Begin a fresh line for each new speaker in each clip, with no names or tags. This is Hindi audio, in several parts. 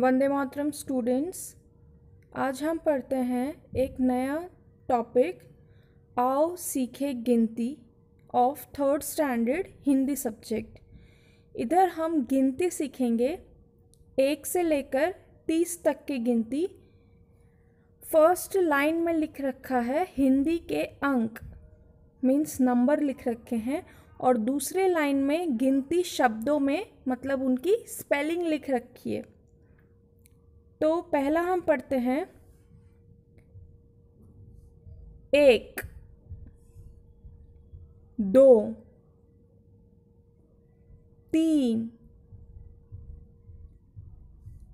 वंदे मातरम स्टूडेंट्स आज हम पढ़ते हैं एक नया टॉपिक आओ सीखे गिनती of third standard Hindi subject इधर हम गिनती सीखेंगे एक से लेकर तीस तक की गिनती फर्स्ट लाइन में लिख रखा है हिंदी के अंक मीन्स नंबर लिख रखे हैं और दूसरे लाइन में गिनती शब्दों में मतलब उनकी स्पेलिंग लिख रखी है तो पहला हम पढ़ते हैं एक दो तीन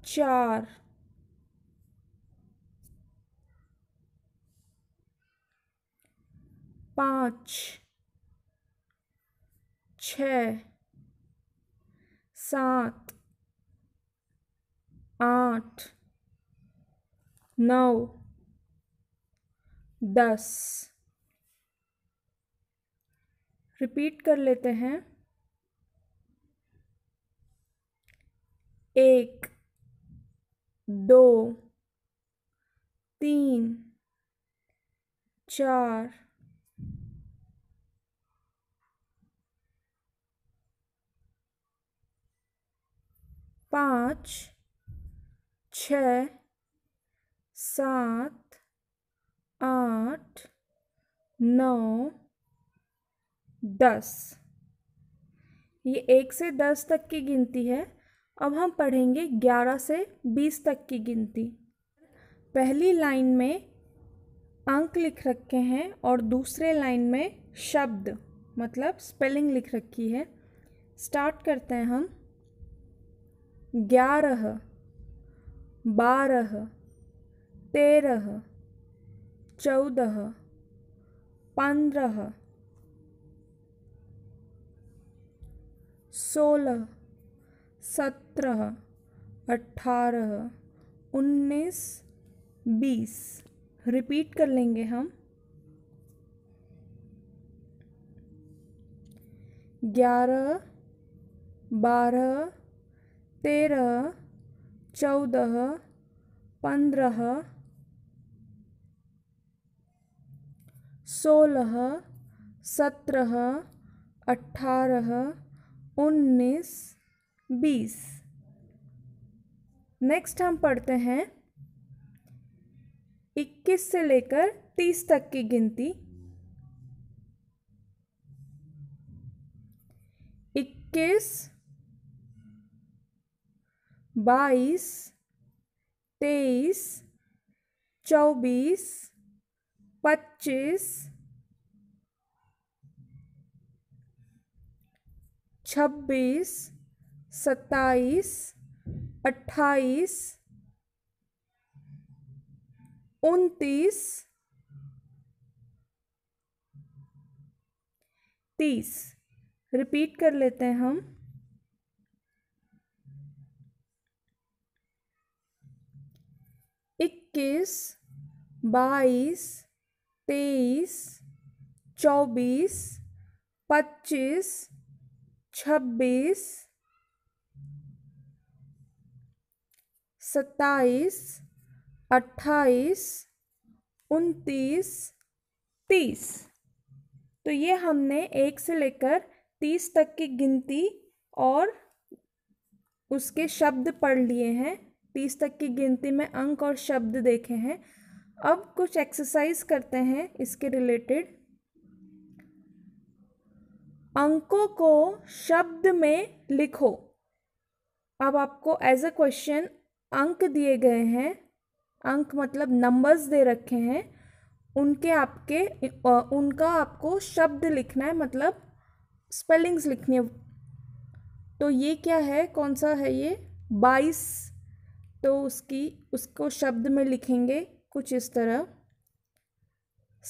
चार पाँच छ सात आठ नौ दस रिपीट कर लेते हैं एक दो तीन चार पाँच छ सात आठ नौ दस ये एक से दस तक की गिनती है अब हम पढ़ेंगे ग्यारह से बीस तक की गिनती पहली लाइन में अंक लिख रखे हैं और दूसरे लाइन में शब्द मतलब स्पेलिंग लिख रखी है स्टार्ट करते हैं हम ग्यारह बारह तेरह चौदह पंद्रह सोलह सत्रह अठारह उन्नीस बीस रिपीट कर लेंगे हम ग्यारह बारह तेरह चौदह पंद्रह सोलह सत्रह अठारह उन्नीस बीस नेक्स्ट हम पढ़ते हैं इक्कीस से लेकर तीस तक की गिनती इक्कीस बाईस तेईस चौबीस पच्चीस छब्बीस सत्ताईस अट्ठाईस उनतीस तीस रिपीट कर लेते हैं हम इक्कीस बाईस तेईस चौबीस पच्चीस छब्बीस सत्ताईस अट्ठाईस उनतीस तीस तो ये हमने एक से लेकर तीस तक की गिनती और उसके शब्द पढ़ लिए हैं तीस तक की गिनती में अंक और शब्द देखे हैं अब कुछ एक्सरसाइज करते हैं इसके रिलेटेड अंकों को शब्द में लिखो अब आपको एज अ क्वेश्चन अंक दिए गए हैं अंक मतलब नंबर्स दे रखे हैं उनके आपके उनका आपको शब्द लिखना है मतलब स्पेलिंग्स लिखनी तो ये क्या है कौन सा है ये बाईस तो उसकी उसको शब्द में लिखेंगे कुछ इस तरह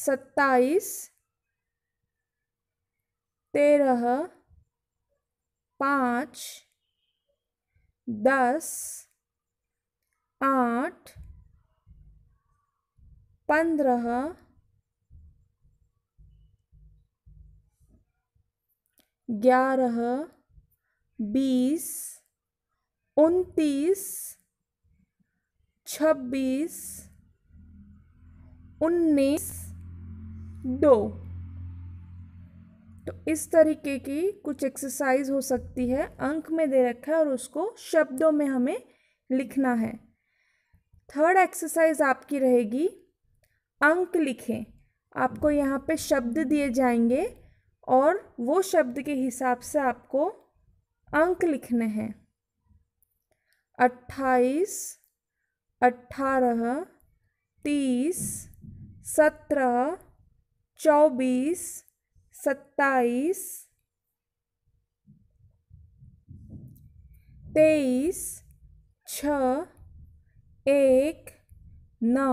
सत्ताईस तेरह पाँच दस आठ पंद्रह ग्यारह बीस उनतीस छब्बीस उन्नीस दो तो इस तरीके की कुछ एक्सरसाइज हो सकती है अंक में दे रखा है और उसको शब्दों में हमें लिखना है थर्ड एक्सरसाइज आपकी रहेगी अंक लिखें आपको यहाँ पे शब्द दिए जाएंगे और वो शब्द के हिसाब से आपको अंक लिखने हैं अट्ठाईस अठारह तीस सत्रह चौबीस सत्ताईस तेईस छ एक नौ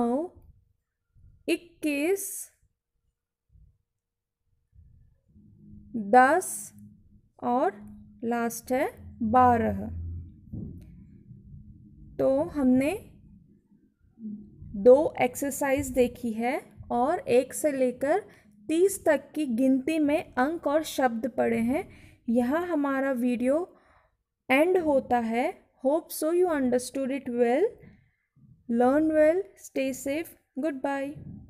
इक्कीस दस और लास्ट है बारह तो हमने दो एक्सरसाइज देखी है और एक से लेकर तीस तक की गिनती में अंक और शब्द पड़े हैं यह हमारा वीडियो एंड होता है hope so you understood it well learn well stay safe good bye